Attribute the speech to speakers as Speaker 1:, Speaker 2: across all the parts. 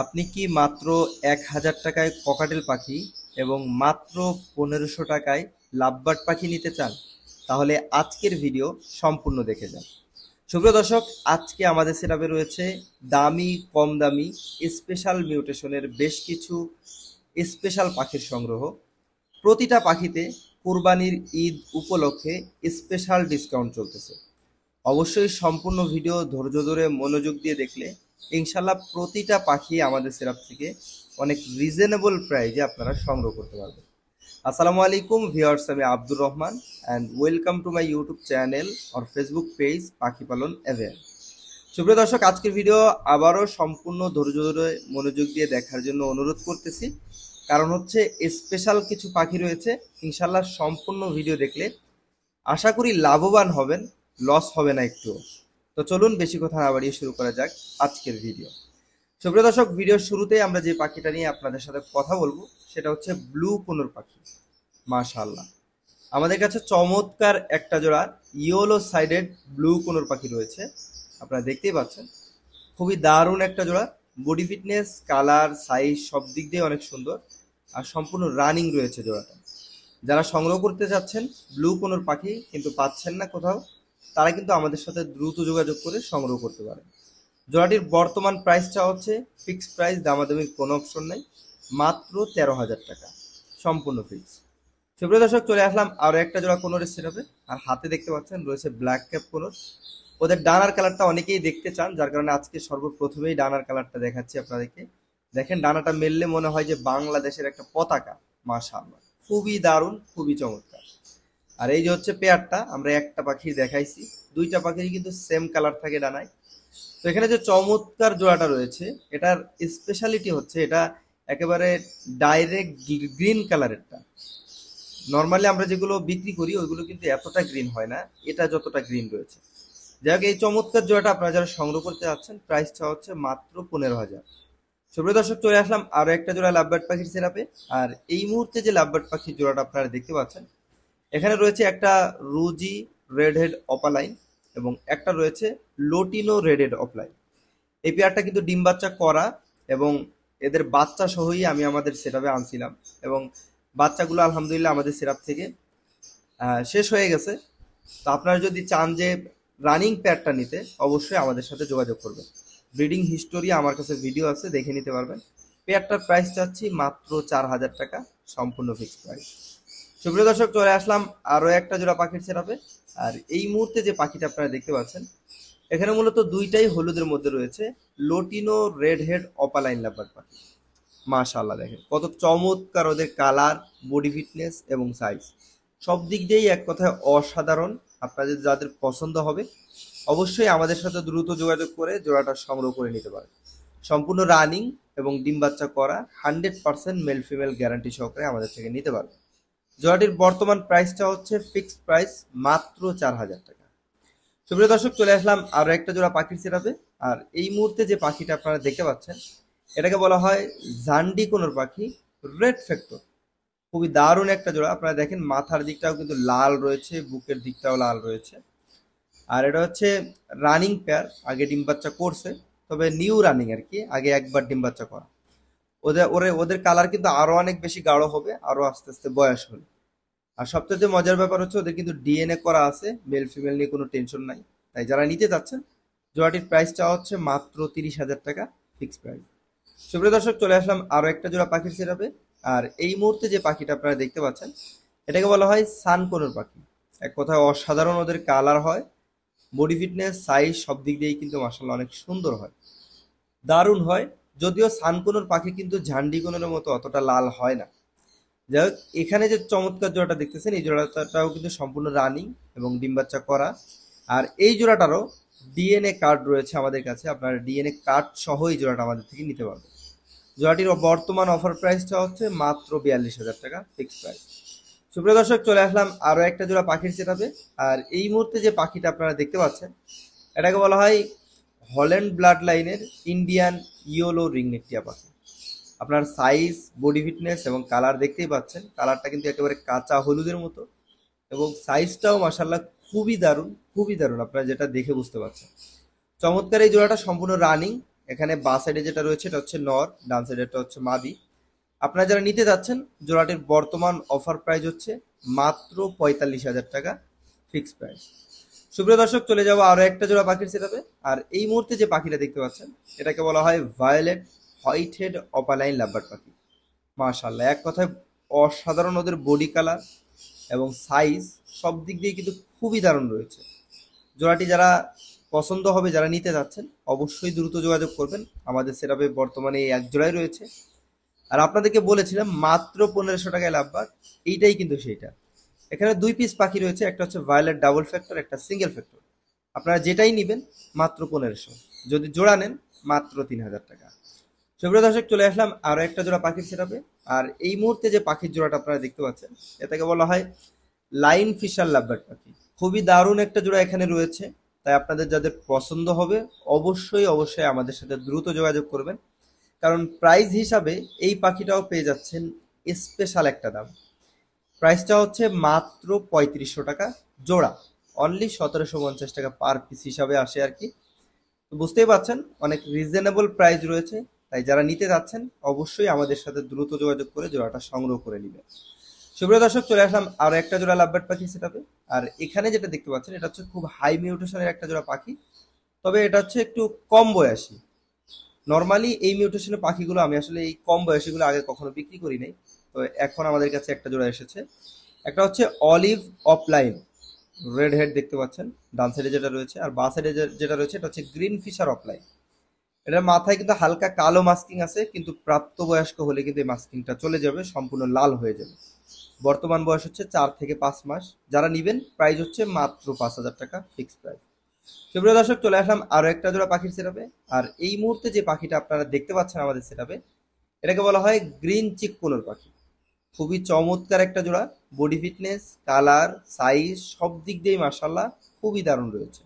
Speaker 1: আপনি কি মাত্র এক হাজার টাকায় ককাটেল পাখি এবং মাত্র পনেরোশো টাকায় লাভবার্ড পাখি নিতে চান তাহলে আজকের ভিডিও সম্পূর্ণ দেখে যান সুপ্রিয় দর্শক আজকে আমাদের সেটাপে রয়েছে দামি কম দামি স্পেশাল মিউটেশনের বেশ কিছু স্পেশাল পাখির সংগ্রহ প্রতিটা পাখিতে কোরবানির ঈদ উপলক্ষে স্পেশাল ডিসকাউন্ট চলতেছে অবশ্যই সম্পূর্ণ ভিডিও ধৈর্য ধরে মনোযোগ দিয়ে দেখলে ইনশাল্লাহ প্রতিটা পাখি আমাদের সিরাপ থেকে অনেক রিজনেবল প্রাইজে আপনারা সংগ্রহ করতে পারবেন আসসালামু আলাইকুম ভিওয়ার্স আমি Abdur Rahman and welcome to my YouTube channel or Facebook page পাখি পালন অ্যাভেয়ার সুপ্রিয় দর্শক আজকের ভিডিও আবারও সম্পূর্ণ ধৈর্য ধরে মনোযোগ দিয়ে দেখার জন্য অনুরোধ করতেছি কারণ হচ্ছে স্পেশাল কিছু পাখি রয়েছে ইনশাল্লাহ সম্পূর্ণ ভিডিও দেখলে আশা করি লাভবান হবেন লস হবে না একটুও তো চলুন বেশি কথা না বাড়িয়ে শুরু করা যাক আজকের ভিডিও সুপ্রিয় দর্শক ভিডিওর শুরুতেই আমরা যে পাখিটা নিয়ে আপনাদের সাথে কথা বলবো সেটা হচ্ছে ব্লু কোনোর পাখি মাশাল্লাহ আমাদের কাছে চমৎকার একটা জোড়া ইয়েলো সাইডেড ব্লু কোনোর পাখি রয়েছে আপনারা দেখতেই পাচ্ছেন খুবই দারুণ একটা জোড়া বডি ফিটনেস কালার সাইজ সব দিক দিয়ে অনেক সুন্দর আর সম্পূর্ণ রানিং রয়েছে জোড়াটা যারা সংগ্রহ করতে চাচ্ছেন ব্লু কোনোর পাখি কিন্তু পাচ্ছেন না কোথাও তারা কিন্তু আমাদের সাথে দ্রুত যোগাযোগ করে সংগ্রহ করতে পারে জোড়াটির বর্তমান প্রাইসটা হচ্ছে ফিক্সড প্রাইস দামাদামির কোনো অপশন নাই মাত্র তেরো হাজার টাকা সম্পূর্ণ ফিক্স সুপ্রিয় দর্শক চলে আসলাম আরও একটা জোড়া কোনোরের সেটাপে আর হাতে দেখতে পাচ্ছেন রয়েছে ব্ল্যাক ক্যাপ কোনো ওদের ডানার কালারটা অনেকেই দেখতে চান যার কারণে আজকে সর্বপ্রথমেই ডানার কালারটা দেখাচ্ছি আপনাদেরকে দেখেন ডানাটা মেললে মনে হয় যে বাংলাদেশের একটা পতাকা মাশাআল্লাহ খুবই দারুণ খুবই চমৎকার আর এই যে হচ্ছে পেয়ারটা আমরা একটা পাখির দেখাইছি দুইটা পাখির কিন্তু সেম কালার থাকে ডানায় তো এখানে যে চমৎকার জোড়াটা রয়েছে এটার স্পেশালিটি হচ্ছে এটা একেবারে ডাইরেক্ট গ্রিন কালারেরটা নর্মালি আমরা যেগুলো বিক্রি করি ওইগুলো কিন্তু এতটা গ্রিন হয় না এটা যতটা গ্রিন রয়েছে যাই হোক এই চমৎকার জোড়াটা আপনারা যারা সংগ্রহ করতে যাচ্ছেন প্রাইসটা হচ্ছে মাত্র পনেরো হাজার সুপ্রিয় দর্শক চলে আসলাম আরও একটা জোড়া লাভবার্ড পাখির সেরাপে আর এই মুহূর্তে যে লাভবার্ড পাখির জোড়াটা আপনারা দেখতে পাচ্ছেন এখানে রয়েছে একটা রুজি রেডহেড অপালাইন এবং একটা রয়েছে লোটিনো রেডহেড অপলাইন এই পেয়ারটা কিন্তু ডিম বাচ্চা করা এবং এদের বাচ্চা সহই আমি আমাদের সেটাপে আনছিলাম এবং বাচ্চাগুলো আলহামদুলিল্লাহ আমাদের সেরাপ থেকে শেষ হয়ে গেছে তো আপনারা যদি চান যে রানিং প্যাডটা নিতে অবশ্যই আমাদের সাথে যোগাযোগ করবেন ব্রিডিং হিস্টোরি আমার কাছে ভিডিও আছে দেখে নিতে পারবেন পেয়ারটার প্রাইস চাচ্ছি মাত্র চার হাজার টাকা সম্পূর্ণ ফিক্সড প্রাইস সুপ্রিয় দর্শক চলে আসলাম আরও একটা জোড়া পাখির সেরাপে আর এই মুহূর্তে যে পাখিটা আপনারা দেখতে পাচ্ছেন এখানে মূলত দুইটাই হলুদের মধ্যে রয়েছে lutino red head opaline lover পাখি মাশাল্লাহ দেখেন কত চমৎকার ওদের কালার বডি ফিটনেস এবং সাইজ সব দিক দিয়েই এক কথায় অসাধারণ আপনাদের যাদের পছন্দ হবে অবশ্যই আমাদের সাথে দ্রুত যোগাযোগ করে জোড়াটা সংগ্রহ করে নিতে পারেন সম্পূর্ণ রানিং এবং ডিম বাচ্চা করা hundred percent male female guarantee সহকারে আমাদের থেকে নিতে পারবেন জোড়াটির বর্তমান প্রাইসটা হচ্ছে ফিক্সড প্রাইস মাত্র চার হাজার টাকা সুপ্রিয় দর্শক চলে আসলাম আরও একটা জোড়া পাখির সেটাপে আর এই মুহূর্তে যে পাখিটা আপনারা দেখতে পাচ্ছেন এটাকে বলা হয় জান্ডি কোনোর পাখি রেড ফ্যাক্টর খুবই দারুণ একটা জোড়া আপনারা দেখেন মাথার দিকটাও কিন্তু লাল রয়েছে বুকের দিকটাও লাল রয়েছে আর এটা হচ্ছে রানিং পেয়ার আগে ডিম বাচ্চা করছে তবে নিউ রানিং আর কি আগে একবার ডিম বাচ্চা করা ওদের ওরে ওদের কালার কিন্তু আরো অনেক বেশি গাঢ় হবে আরো আস্তে আস্তে বয়স হবে আর সবচেয়ে মজার ব্যাপার হচ্ছে ওদের কিন্তু ডিএনএ করা আছে মেল ফিমেল নিয়ে কোনো টেনশন নাই তাই যারা নিতে যাচ্ছেন জোড়াটির প্রাইসটা হচ্ছে মাত্র তিরিশ হাজার টাকা ফিক্সড প্রাইস সুপ্রিয় দর্শক চলে আসলাম আরো একটা জোড়া পাখির সেরাবে আর এই মুহূর্তে যে পাখিটা আপনারা দেখতে পাচ্ছেন এটাকে বলা হয় সানকোনোর পাখি এক কথায় অসাধারণ ওদের কালার হয় বডি ফিটনেস সাইজ সব দিক দিয়েই কিন্তু মার্শাল অনেক সুন্দর হয় দারুণ হয় যদিও সানকুনোর পাখি কিন্তু ঝান্ডি ঝান্ডিগুনোর মতো অতটা লাল হয় না যাই হোক এখানে যে চমৎকার জোড়াটা দেখতেছেন এই জোড়াটাও কিন্তু সম্পূর্ণ রানিং এবং ডিম বাচ্চা করা আর এই জোড়াটারও ডিএনএ কার্ড রয়েছে আমাদের কাছে আপনারা ডিএনএ কার্ড সহ এই জোড়াটা আমাদের থেকে নিতে পারবেন জোড়াটির বর্তমান অফার প্রাইসটা হচ্ছে মাত্র বিয়াল্লিশ হাজার টাকা ফিক্সড প্রাইস সুপ্রিয় দর্শক চলে আসলাম আরও একটা জোড়া পাখির সেটাবে আর এই মুহূর্তে যে পাখিটা আপনারা দেখতে পাচ্ছেন এটাকে বলা হয় হল্যান্ড ব্লাড লাইনের ইন্ডিয়ান ইয়োলো রিং নেকটিয়া পাখি আপনার সাইজ বডি ফিটনেস এবং কালার দেখতেই পাচ্ছেন কালারটা কিন্তু একেবারে কাঁচা হলুদের মতো এবং সাইজটাও মাসাল্লাহ খুবই দারুণ খুবই দারুণ আপনারা যেটা দেখে বুঝতে পারছেন চমৎকার এই জোড়াটা সম্পূর্ণ রানিং এখানে বা সাইডে যেটা রয়েছে এটা হচ্ছে নর ডান সাইডে এটা হচ্ছে মাদি আপনারা যারা নিতে যাচ্ছেন জোড়াটির বর্তমান অফার প্রাইস হচ্ছে মাত্র পঁয়তাল্লিশ হাজার টাকা ফিক্সড প্রাইস সুপ্রিয় দর্শক চলে যাবো আরো একটা জোড়া পাখির সেটাতে আর এই মুহূর্তে যে পাখিটা দেখতে পাচ্ছেন এটাকে বলা হয় ভায়োলেট হোয়াইট হেড অপালাইন লাভবার পাখি মাশাল্লাহ এক কথায় অসাধারণ ওদের বডি কালার এবং সাইজ সব দিক দিয়ে কিন্তু খুবই দারুণ রয়েছে জোড়াটি যারা পছন্দ হবে যারা নিতে যাচ্ছেন অবশ্যই দ্রুত যোগাযোগ করবেন আমাদের সেটাপে বর্তমানে এই এক জোড়াই রয়েছে আর আপনাদেরকে বলেছিলাম মাত্র পনেরোশো টাকায় লাভবার এইটাই কিন্তু সেইটা এখানে দুই পিস পাখি রয়েছে একটা হচ্ছে ভায়োলেট ডাবল ফ্যাক্টর একটা সিঙ্গেল ফ্যাক্টর আপনারা যেটাই নেবেন মাত্র পনেরোশো যদি জোড়া নেন মাত্র তিন হাজার টাকা সুপ্রিয় দর্শক চলে আসলাম আরও একটা জোড়া পাখির সেটাপে আর এই মুহূর্তে যে পাখির জোড়াটা আপনারা দেখতে পাচ্ছেন এটাকে বলা হয় লাইন ফিশার লাভবার্ড পাখি খুবই দারুণ একটা জোড়া এখানে রয়েছে তাই আপনাদের যাদের পছন্দ হবে অবশ্যই অবশ্যই আমাদের সাথে দ্রুত যোগাযোগ করবেন কারণ প্রাইজ হিসাবে এই পাখিটাও পেয়ে যাচ্ছেন স্পেশাল একটা দাম প্রাইসটা হচ্ছে মাত্র পঁয়ত্রিশশো টাকা জোড়া অনলি সতেরোশো পঞ্চাশ টাকা পার পিস হিসাবে আসে আর কি তো বুঝতেই পারছেন অনেক রিজনেবল প্রাইস রয়েছে তাই যারা নিতে যাচ্ছেন অবশ্যই আমাদের সাথে দ্রুত যোগাযোগ করে জোড়াটা সংগ্রহ করে নেবেন সুপ্রিয় দর্শক চলে আসলাম আর একটা জোড়া লাভবার্ড পাখি সেটাতে আর এখানে যেটা দেখতে পাচ্ছেন এটা হচ্ছে খুব হাই মিউটেশনের একটা জোড়া পাখি তবে এটা হচ্ছে একটু কম বয়সী নর্মালি এই মিউটেশনের পাখিগুলো আমি আসলে এই কম বয়সীগুলো আগে কখনো বিক্রি করি নাই তো এখন আমাদের কাছে একটা জোড়া এসেছে একটা হচ্ছে অলিভ অফলাইন রেড হেড দেখতে পাচ্ছেন ডান সাইডে যেটা রয়েছে আর বা সাইডে যেটা রয়েছে এটা হচ্ছে গ্রিন ফিশার অফলাইন এটার মাথায় কিন্তু হালকা কালো মাস্কিং আছে কিন্তু প্রাপ্তবয়স্ক হলে কিন্তু এই মাস্কিংটা চলে যাবে সম্পূর্ণ লাল হয়ে যাবে বর্তমান বয়স হচ্ছে চার থেকে পাঁচ মাস যারা নেবেন প্রাইস হচ্ছে মাত্র পাঁচ হাজার টাকা ফিক্সড প্রাইস সুপ্রিয় দর্শক চলে আসলাম আরও একটা জোড়া পাখির সেটাপে আর এই মুহূর্তে যে পাখিটা আপনারা দেখতে পাচ্ছেন আমাদের সেটাপে এটাকে বলা হয় গ্রিন চিককুনোর পাখি খুবই চমৎকার একটা জোড়া বডি ফিটনেস কালার সাইজ সব দিক দিয়েই মার্শাল্লাহ খুবই দারুণ রয়েছে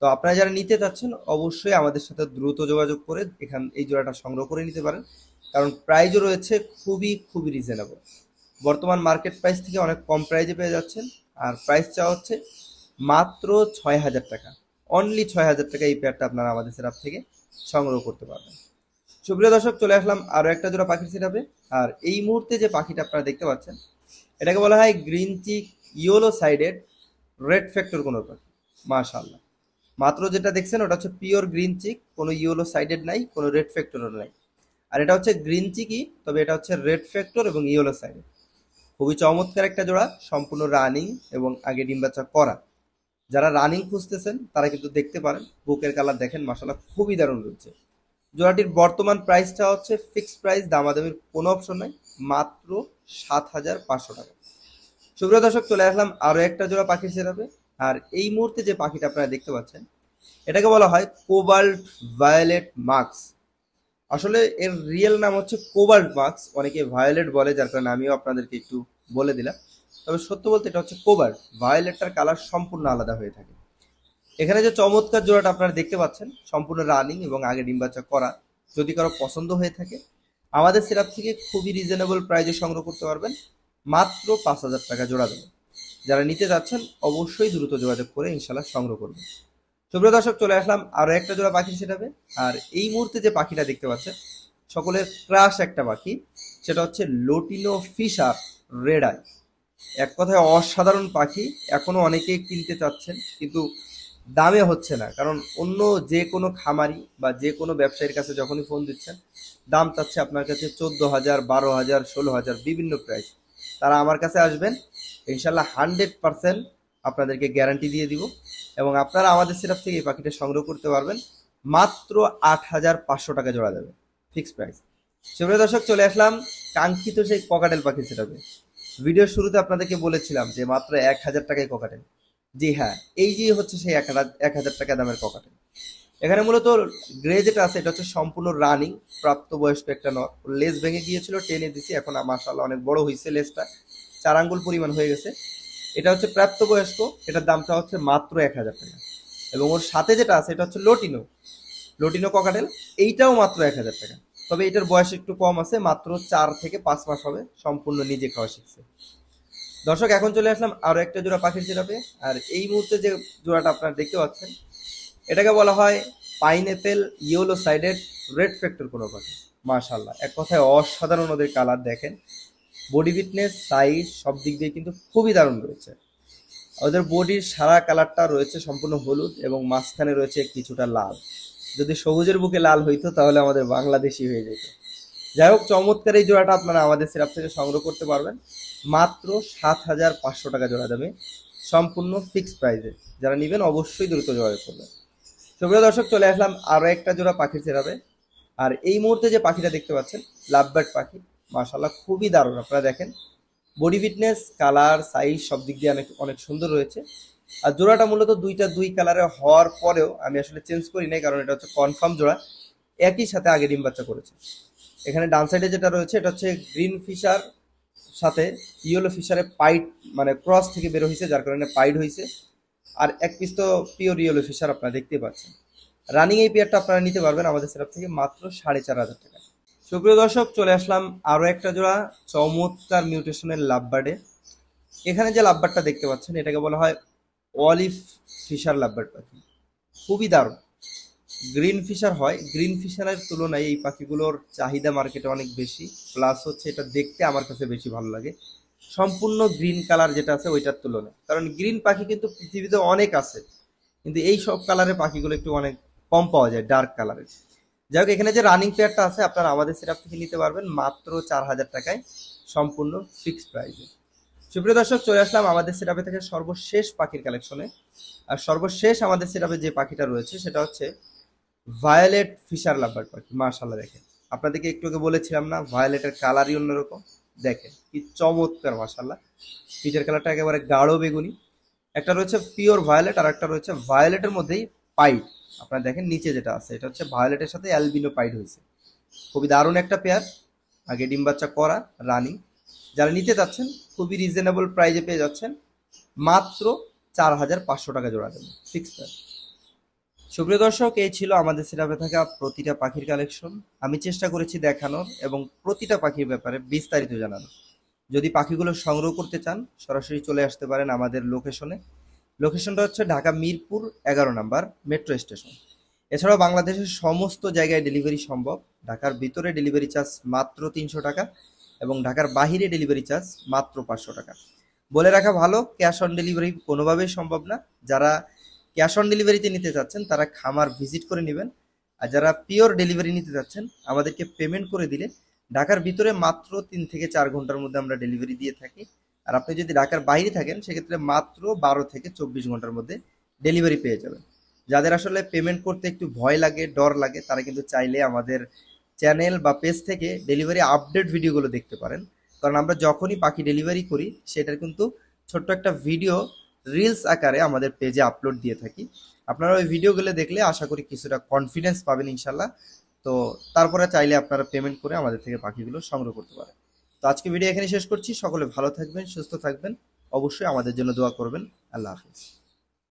Speaker 1: তো আপনারা যারা নিতে চাচ্ছেন অবশ্যই আমাদের সাথে দ্রুত যোগাযোগ করে এখান এই জোড়াটা সংগ্রহ করে নিতে পারেন কারণ প্রাইজও রয়েছে খুবই খুবই রিজনেবল বর্তমান মার্কেট প্রাইস থেকে অনেক কম প্রাইজে পেয়ে যাচ্ছেন আর প্রাইস চাওয়া হচ্ছে মাত্র ছয় হাজার টাকা অনলি ছয় হাজার টাকা এই প্যাডটা আপনারা আমাদের সেরাপ থেকে সংগ্রহ করতে পারবেন সুপ্রিয় দর্শক চলে আসলাম আরও একটা জোড়া পাখির সেরাপে আর এই মুহূর্তে যে পাখিটা আপনারা দেখতে পাচ্ছেন এটাকে বলা হয় green cheek yellow sided red factor কোনো পাখি মাশাল্লাহ মাত্র যেটা দেখছেন ওটা হচ্ছে পিওর গ্রিন চিক কোনো ইয়েলো সাইডেড নাই কোনো রেড ফ্যাক্টরও নাই আর এটা হচ্ছে গ্রিন চিকই তবে এটা হচ্ছে রেড ফ্যাক্টর এবং ইয়েলো সাইডেড খুবই চমৎকার একটা জোড়া সম্পূর্ণ রানিং এবং আগে ডিম্বাচা করা যারা রানিং খুঁজতেছেন তারা কিন্তু দেখতে পারেন বুকের কালার দেখেন মাসালা খুবই দারুণ রয়েছে জোড়াটির বর্তমান প্রাইসটা হচ্ছে ফিক্সড প্রাইস দামাদামির কোনো অপশন নাই মাত্র সাত হাজার পাঁচশো টাকা সুপ্রিয় দর্শক চলে আসলাম আরও একটা জোড়া পাখির সেরাপে আর এই মুহূর্তে যে পাখিটা আপনারা দেখতে পাচ্ছেন এটাকে বলা হয় কোবাল্ট ভায়োলেট মাক্স আসলে এর রিয়েল নাম হচ্ছে কোবাল্ট মাক্স অনেকে ভায়োলেট বলে যার কারণে আমিও আপনাদেরকে একটু বলে দিলাম তবে সত্য বলতে এটা হচ্ছে কোবাল্ট ভায়োলেটটার কালার সম্পূর্ণ আলাদা হয়ে থাকে এখানে যে চমৎকার জোড়াটা আপনারা দেখতে পাচ্ছেন সম্পূর্ণ রানিং এবং আগে ডিম্বাচা করা যদি কারো পছন্দ হয়ে থাকে আমাদের সিরাপ থেকে খুবই রিজনেবল প্রাইজে সংগ্রহ করতে পারবেন মাত্র পাঁচ হাজার টাকা জোড়া দেবে যারা নিতে যাচ্ছেন অবশ্যই দ্রুত যোগাযোগ করে ইনশাল্লাহ সংগ্রহ করবেন সুপ্রিয় দর্শক চলে আসলাম আরও একটা জোড়া পাখি সেটাবে আর এই মুহূর্তে যে পাখিটা দেখতে পাচ্ছেন সকলের ক্রাশ একটা পাখি সেটা হচ্ছে লোটিনো ফিশার রেডাই এক কথায় অসাধারণ পাখি এখনও অনেকেই কিনতে চাচ্ছেন কিন্তু দামে হচ্ছে না কারণ অন্য যে কোনো খামারি বা যে কোনো ব্যবসায়ীর কাছে যখনই ফোন দিচ্ছেন দাম চাচ্ছে আপনার কাছে চোদ্দো হাজার বারো হাজার ষোলো হাজার বিভিন্ন প্রাইস তারা আমার কাছে আসবেন ইনশাল্লাহ হান্ড্রেড পারসেন্ট আপনাদেরকে গ্যারান্টি দিয়ে দিব এবং আপনারা আমাদের সিরাপ থেকে এই পাখিটা সংগ্রহ করতে পারবেন মাত্র আট হাজার পাঁচশো টাকা জোড়া যাবে ফিক্সড প্রাইস সেভাবে দর্শক চলে আসলাম কাঙ্ক্ষিত সেই ককাটেল পাখি সেটাবে ভিডিওর শুরুতে আপনাদেরকে বলেছিলাম যে মাত্র এক হাজার টাকায় ককাটেল জি হ্যাঁ এই যে হচ্ছে সেই এক হাজার টাকা দামের পকেটে এখানে মূলত গ্রে যেটা আছে এটা হচ্ছে সম্পূর্ণ রানিং প্রাপ্তবয়স্ক একটা নট লেস ভেঙে গিয়েছিল টেনে দিছি এখন মাসাল্লাহ অনেক বড় হয়েছে লেজটা চার আঙ্গুল পরিমাণ হয়ে গেছে এটা হচ্ছে প্রাপ্তবয়স্ক এটার দামটা হচ্ছে মাত্র এক হাজার টাকা এবং ওর সাথে যেটা আছে এটা হচ্ছে লোটিনো লোটিনো ককাটেল এইটাও মাত্র এক হাজার টাকা তবে এটার বয়স একটু কম আছে মাত্র চার থেকে পাঁচ মাস হবে সম্পূর্ণ নিজে খাওয়া শিখছে দর্শক এখন চলে আসলাম আরও একটা জোড়া পাখির সিরাপে আর এই মুহূর্তে যে জোড়াটা আপনারা দেখতে পাচ্ছেন এটাকে বলা হয় pineapple yellow sided red factor কোনো পাখি মাশাল্লাহ এক কথায় অসাধারণ ওদের কালার দেখেন বডি ফিটনেস সাইজ সব দিক দিয়ে কিন্তু খুবই দারুণ রয়েছে ওদের বডির সারা কালারটা রয়েছে সম্পূর্ণ হলুদ এবং মাঝখানে রয়েছে কিছুটা লাল যদি সবুজের বুকে লাল হইতো তাহলে আমাদের বাংলাদেশি হয়ে যেত যাই হোক চমৎকার এই জোড়াটা আপনারা আমাদের সিরাপ থেকে সংগ্রহ করতে পারবেন মাত্র সাত হাজার পাঁচশো টাকা জোড়া দামে সম্পূর্ণ ফিক্সড প্রাইসে যারা নেবেন অবশ্যই দ্রুত যোগাযোগ করবেন সুপ্রিয় দর্শক চলে আসলাম আরও একটা জোড়া পাখির সেরাবে আর এই মুহূর্তে যে পাখিটা দেখতে পাচ্ছেন লাভবার্ড পাখি মাশাল্লাহ খুবই দারুণ আপনারা দেখেন বডি ফিটনেস কালার সাইজ সব দিক দিয়ে অনেক অনেক সুন্দর রয়েছে আর জোড়াটা মূলত দুইটা দুই কালারে হওয়ার পরেও আমি আসলে চেঞ্জ করি নাই কারণ এটা হচ্ছে কনফার্ম জোড়া একই সাথে আগে ডিম বাচ্চা করেছে এখানে ডান সাইডে যেটা রয়েছে এটা হচ্ছে গ্রিন ফিশার সাথে ইয়েলো ফিশারে পাইট মানে ক্রস থেকে বের হয়েছে যার কারণে পাইড হয়েছে আর এক পিস তো পিওর ইয়েলো ফিশার আপনারা দেখতে পাচ্ছেন রানিং এই পেয়ারটা আপনারা নিতে পারবেন আমাদের সেরাপ থেকে মাত্র সাড়ে চার হাজার টাকা সুপ্রিয় দর্শক চলে আসলাম আরও একটা জোড়া চমৎকার মিউটেশনের লাভবার্ডে এখানে যে লাভবারটা দেখতে পাচ্ছেন এটাকে বলা হয় অলিভ ফিশার লাভবার্ড পাখি খুবই দারুণ গ্রিন ফিশার হয় গ্রিন ফিশারের তুলনায় এই পাখিগুলোর চাহিদা মার্কেটে অনেক বেশি প্লাস হচ্ছে এটা দেখতে আমার কাছে বেশি ভালো লাগে সম্পূর্ণ গ্রিন কালার যেটা আছে ওইটার তুলনায় কারণ গ্রিন পাখি কিন্তু পৃথিবীতে অনেক আছে কিন্তু এই সব কালারের পাখিগুলো একটু অনেক কম পাওয়া যায় ডার্ক কালারের যাই হোক এখানে যে রানিং পেয়ারটা আছে আপনারা আমাদের সেট থেকে নিতে পারবেন মাত্র চার হাজার টাকায় সম্পূর্ণ ফিক্সড প্রাইসে সুপ্রিয় দর্শক চলে আসলাম আমাদের সেট থেকে সর্বশেষ পাখির কালেকশনে আর সর্বশেষ আমাদের সেট যে পাখিটা রয়েছে সেটা হচ্ছে ভায়োলেট ফিশার লাভার পাখি মার্শাল্লাহ দেখেন আপনাদেরকে একটু আগে বলেছিলাম না ভায়োলেটের কালারই অন্যরকম দেখেন কি চমৎকার মার্শাল্লাহ পিচের কালারটা একেবারে গাঢ় বেগুনি একটা রয়েছে পিওর ভায়োলেট আর একটা রয়েছে ভায়োলেটের মধ্যেই পাইট আপনারা দেখেন নিচে যেটা আছে এটা হচ্ছে ভায়োলেটের সাথে অ্যালবিনো পাইট হয়েছে খুবই দারুণ একটা পেয়ার আগে ডিম বাচ্চা করা রানিং যারা নিতে চাচ্ছেন খুবই রিজনেবল প্রাইজে পেয়ে যাচ্ছেন মাত্র চার হাজার পাঁচশো টাকা জোড়া দেবেন সিক্স পেয়ার সুপ্রিয় দর্শক এই ছিল আমাদের সিরাপে থাকা প্রতিটা পাখির কালেকশন আমি চেষ্টা করেছি দেখানোর এবং প্রতিটা পাখির ব্যাপারে বিস্তারিত জানানো যদি পাখিগুলো সংগ্রহ করতে চান সরাসরি চলে আসতে পারেন আমাদের লোকেশনে লোকেশনটা হচ্ছে ঢাকা মিরপুর এগারো নাম্বার মেট্রো স্টেশন এছাড়াও বাংলাদেশের সমস্ত জায়গায় ডেলিভারি সম্ভব ঢাকার ভিতরে ডেলিভারি চার্জ মাত্র তিনশো টাকা এবং ঢাকার বাহিরে ডেলিভারি চার্জ মাত্র পাঁচশো টাকা বলে রাখা ভালো ক্যাশ অন ডেলিভারি কোনোভাবেই সম্ভব না যারা ক্যাশ অন ডেলিভারিতে নিতে চাচ্ছেন তারা খামার ভিজিট করে নেবেন আর যারা পিওর ডেলিভারি নিতে চাচ্ছেন আমাদেরকে পেমেন্ট করে দিলে ঢাকার ভিতরে মাত্র তিন থেকে চার ঘন্টার মধ্যে আমরা ডেলিভারি দিয়ে থাকি আর আপনি যদি ঢাকার বাইরে থাকেন সেক্ষেত্রে মাত্র বারো থেকে চব্বিশ ঘন্টার মধ্যে ডেলিভারি পেয়ে যাবেন যাদের আসলে পেমেন্ট করতে একটু ভয় লাগে ডর লাগে তারা কিন্তু চাইলে আমাদের চ্যানেল বা পেজ থেকে ডেলিভারি আপডেট ভিডিওগুলো দেখতে পারেন কারণ আমরা যখনই পাখি ডেলিভারি করি সেটার কিন্তু ছোট্ট একটা ভিডিও রিলস আকারে আমাদের পেজে আপলোড দিয়ে থাকি আপনারা ওই ভিডিওগুলো দেখলে আশা করি কিছুটা কনফিডেন্স পাবেন ইনশাল্লাহ তো তারপরে চাইলে আপনারা পেমেন্ট করে আমাদের থেকে বাকিগুলো সংগ্রহ করতে পারেন তো আজকে ভিডিও এখানে শেষ করছি সকলে ভালো থাকবেন সুস্থ থাকবেন অবশ্যই আমাদের জন্য দোয়া করবেন আল্লাহ হাফিজ